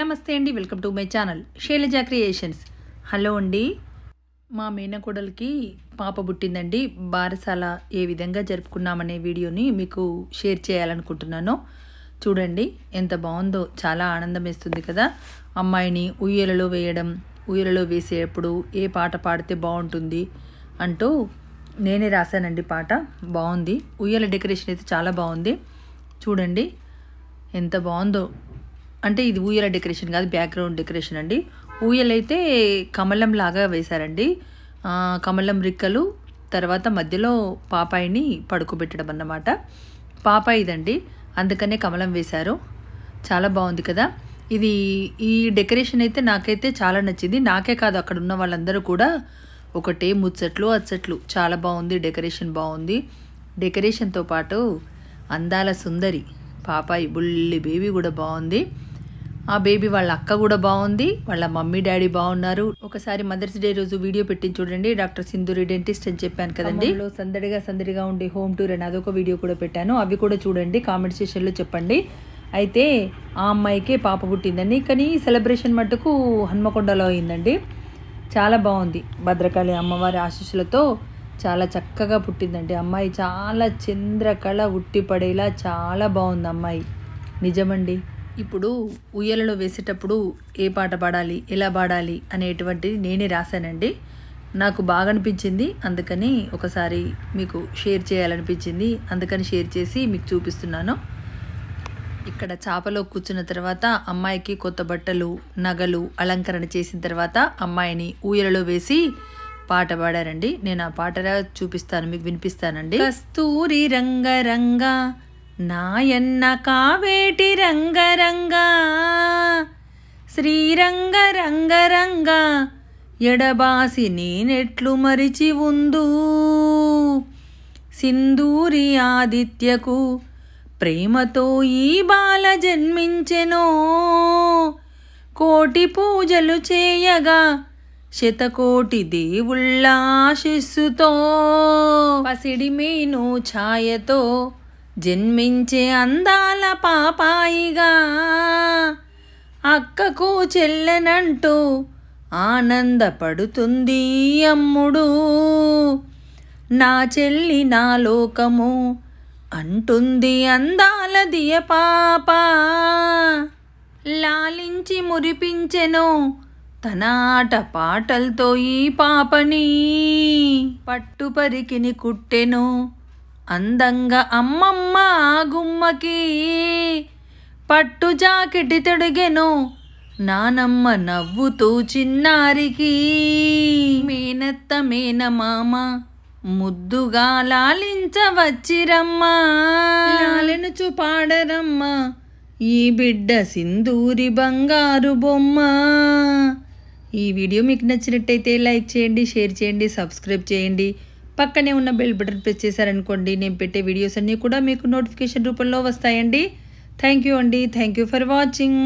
నమస్తే అండి welcome to my channel Shailaja creations hello అండి మా మేనకోడలికి పాప పుట్టిందండి బారసాల ఏ విధంగా జరుపుకున్నామనే వీడియోని మీకు షేర్ చేయాలనుకుంటున్నాను చూడండి ఎంత బాగుందో చాలా ఆనందం వేస్తుంది కదా అమ్మాయిని ఉయ్యలలో వేయడం ఉయ్యలలో వేసేటప్పుడు ఏ పాట పాడితే బాగుంటుంది అంటూ నేనే రాశానండి పాట బాగుంది ఉయ్యల డెకరేషన్ అయితే చాలా బాగుంది చూడండి ఎంత బాగుందో అంటే ఇది ఊయల డెకరేషన్ కాదు బ్యాక్గ్రౌండ్ డెకరేషన్ అండి ఊయలైతే కమలం లాగా వేశారండి కమలం రిక్కలు తర్వాత మధ్యలో పాపాయిని పడుకోబెట్టడం అన్నమాట పాపాయి ఇదండి అందుకనే కమలం వేశారు చాలా బాగుంది కదా ఇది ఈ డెకరేషన్ అయితే నాకైతే చాలా నచ్చింది నాకే కాదు అక్కడ ఉన్న వాళ్ళందరూ కూడా ఒకటే ముచ్చట్లు అచ్చట్లు చాలా బాగుంది డెకరేషన్ బాగుంది డెకరేషన్తో పాటు అందాల సుందరి పాపాయి బుల్లి బేబీ కూడా బాగుంది ఆ బేబీ వాళ్ళ అక్క కూడా బాగుంది వాళ్ళ మమ్మీ డాడీ బాగున్నారు ఒకసారి మదర్స్ డే రోజు వీడియో పెట్టి చూడండి డాక్టర్ సింధూరి డెంటిస్ట్ అని చెప్పాను కదండి సందడిగా సందడిగా ఉండే హోమ్ టూర్ అని అదొక వీడియో కూడా పెట్టాను అవి కూడా చూడండి కామెంట్ సెషన్లో చెప్పండి అయితే ఆ అమ్మాయికే పాప పుట్టిందండి కానీ సెలబ్రేషన్ మట్టుకు హన్మకొండలో అయిందండి చాలా బాగుంది భద్రకాళి అమ్మవారి ఆశీస్సులతో చాలా చక్కగా పుట్టిందండి అమ్మాయి చాలా చంద్రకళ ఉట్టిపడేలా చాలా బాగుంది అమ్మాయి నిజమండి ఇప్పుడు ఉయ్యలలో వేసేటప్పుడు ఏ పాట పాడాలి ఎలా పాడాలి అనేటువంటిది నేనే రాశానండి నాకు బాగా అనిపించింది అందుకని ఒకసారి మీకు షేర్ చేయాలనిపించింది అందుకని షేర్ చేసి మీకు చూపిస్తున్నాను ఇక్కడ చేపలో కూర్చున్న తర్వాత అమ్మాయికి కొత్త బట్టలు నగలు అలంకరణ చేసిన తర్వాత అమ్మాయిని ఊయలలో వేసి పాట పాడారండి నేను ఆ పాట చూపిస్తాను మీకు వినిపిస్తానండి కస్తూరి రంగ రంగా నాయన్న కావేటి రంగరంగా శ్రీరంగ రంగరంగా ఎడబాసి నేనెట్లు మరిచి ఉందు సింధూరి ఆదిత్యకు ప్రేమతో ఈ బాల జన్మించెనో కోటి పూజలు చేయగా శతకోటి దేవుళ్ళ ఆశిస్సుతో పసిడి మీను ఛాయతో జన్మించే అందాల పాపాయిగా అక్కకు చెల్లెనంటూ ఆనందపడుతుంది అమ్ముడు నా చెల్లి నా లోకము అంటుంది అందాల పాప లాలించి మురిపించెను తన ఆట పాటలతో ఈ పాపని పట్టుపరికిని కుట్టెను అందంగా అమ్మమ్మ గుమ్మకి పట్టు జాకెట్ తెడుగెను నానమ్మ నవ్వుతూ చిన్నారికి మేనత్త మామ ముద్దుగా లాలించవచ్చిరమ్మా చూపాడరమ్మ ఈ బిడ్డ సింధూరి బంగారు బొమ్మ ఈ వీడియో మీకు నచ్చినట్టయితే లైక్ చేయండి షేర్ చేయండి సబ్స్క్రైబ్ చేయండి పక్కనే ఉన్న బెల్ బటన్ ప్రెస్ చేశారనుకోండి నేను పెట్టే వీడియోస్ అన్నీ కూడా మీకు నోటిఫికేషన్ రూపంలో వస్తాయండి థ్యాంక్ యూ అండి థ్యాంక్ యూ ఫర్ వాచింగ్